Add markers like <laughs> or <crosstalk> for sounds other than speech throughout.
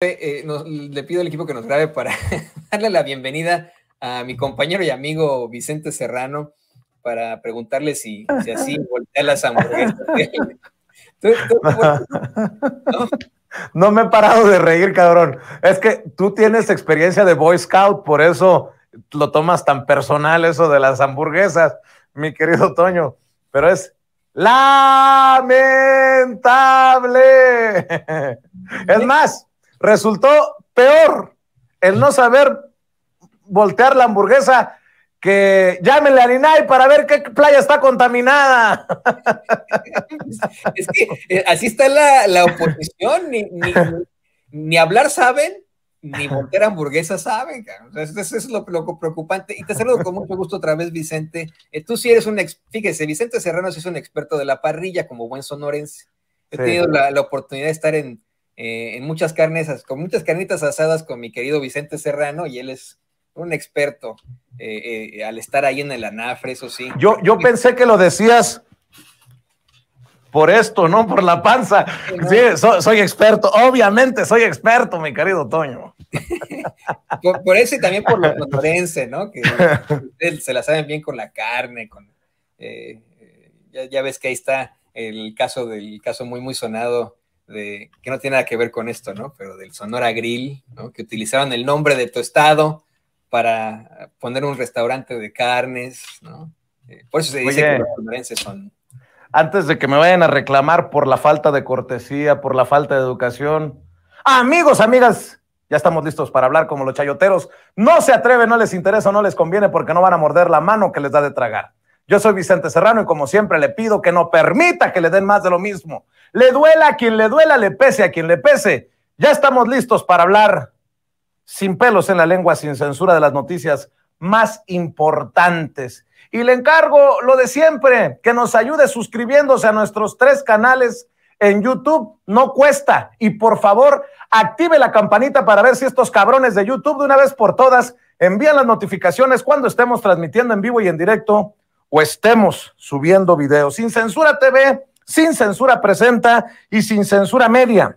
Eh, le pido al equipo que nos grabe para <laughs> darle la bienvenida a mi compañero y amigo Vicente Serrano para preguntarle si, si así <laughs> voltea las hamburguesas. <laughs> ¿no? me he parado de reír, cabrón. Es que tú tienes experiencia de Boy Scout, por eso lo tomas tan personal eso de las hamburguesas, mi querido Toño. Pero es lamentable. Es más, Resultó peor el no saber voltear la hamburguesa que llámenle a y para ver qué playa está contaminada. Es que eh, así está la, oposición, ni, hablar saben, ni voltear hamburguesas saben. Eso es lo, preocupante. Y te saludo con mucho gusto otra vez, Vicente. Eh, tú sí eres un, ex, fíjese, Vicente Serrano es un experto de la parrilla como buen sonorense. He tenido la oportunidad de estar en eh, en muchas carnes, con muchas carnitas asadas con mi querido Vicente Serrano y él es un experto eh, eh, al estar ahí en el anafre, eso sí. Yo, yo pensé que lo decías por esto, no por la panza. Sí, soy experto, obviamente soy experto, mi querido Toño. <laughs> por, eso y también por los ¿no? Que <laughs> se la saben bien con la carne, con... ya, ves que ahí está el caso del caso muy, muy sonado que no tiene nada que ver con esto, ¿no? Pero del Sonora Grill, ¿no? Que utilizaban el nombre de tu estado para poner un restaurante de carnes, ¿no? Eh, por eso se dice que los sonorenses son... Antes de que me vayan a reclamar por la falta de cortesía, por la falta de educación. Amigos, amigas, ya estamos listos para hablar como los chayoteros. No se atreven, no les interesa, no les conviene porque no van a morder la mano que les da de tragar. Yo soy Vicente Serrano y como siempre le pido que no permita que le den más de lo mismo. Le duela a quien le duela, le pese a quien le pese. Ya estamos listos para hablar sin pelos en la lengua, sin censura de las noticias más importantes. Y le encargo lo de siempre, que nos ayude suscribiéndose a nuestros tres canales en YouTube. No cuesta. Y por favor, active la campanita para ver si estos cabrones de YouTube de una vez por todas envían las notificaciones cuando estemos transmitiendo en vivo y en directo o estemos subiendo videos. Sin Censura TV sin Censura Presenta y Sin Censura Media.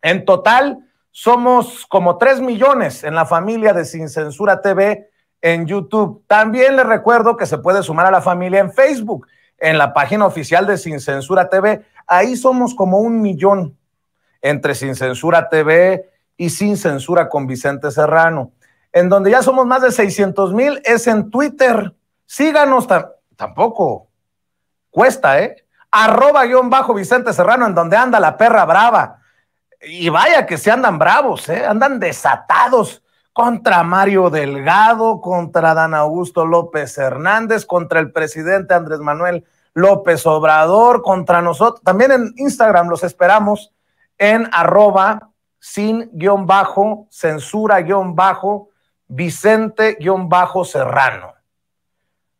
En total, somos como 3 millones en la familia de Sin Censura TV en YouTube. También les recuerdo que se puede sumar a la familia en Facebook, en la página oficial de Sin Censura TV. Ahí somos como un millón entre Sin Censura TV y Sin Censura con Vicente Serrano. En donde ya somos más de 600 mil es en Twitter. Síganos tampoco. Cuesta, ¿eh? arroba guión bajo Vicente Serrano, en donde anda la perra brava. Y vaya que se andan bravos, ¿eh? andan desatados contra Mario Delgado, contra Dan Augusto López Hernández, contra el presidente Andrés Manuel López Obrador, contra nosotros. También en Instagram los esperamos en arroba sin guión bajo, censura guión bajo, Vicente guión bajo Serrano.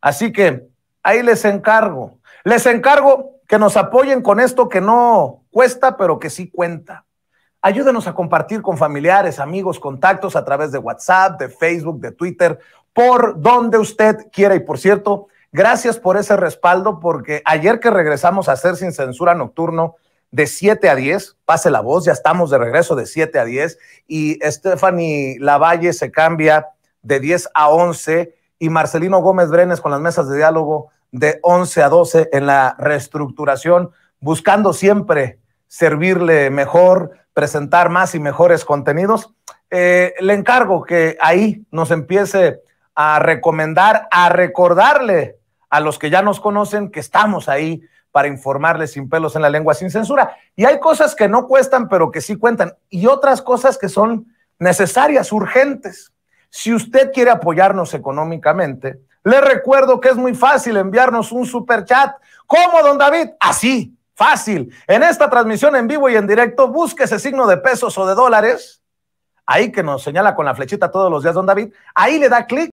Así que ahí les encargo, les encargo que nos apoyen con esto que no cuesta, pero que sí cuenta. Ayúdenos a compartir con familiares, amigos, contactos a través de WhatsApp, de Facebook, de Twitter, por donde usted quiera. Y por cierto, gracias por ese respaldo, porque ayer que regresamos a hacer sin censura nocturno de 7 a 10, pase la voz, ya estamos de regreso de 7 a 10, y Stephanie Lavalle se cambia de 10 a 11, y Marcelino Gómez Brenes con las mesas de diálogo de 11 a 12 en la reestructuración, buscando siempre servirle mejor, presentar más y mejores contenidos. Eh, le encargo que ahí nos empiece a recomendar, a recordarle a los que ya nos conocen que estamos ahí para informarles sin pelos en la lengua, sin censura. Y hay cosas que no cuestan, pero que sí cuentan, y otras cosas que son necesarias, urgentes. Si usted quiere apoyarnos económicamente, les recuerdo que es muy fácil enviarnos un super chat. ¿Cómo, don David? Así, fácil. En esta transmisión en vivo y en directo, busque ese signo de pesos o de dólares. Ahí que nos señala con la flechita todos los días, don David. Ahí le da clic.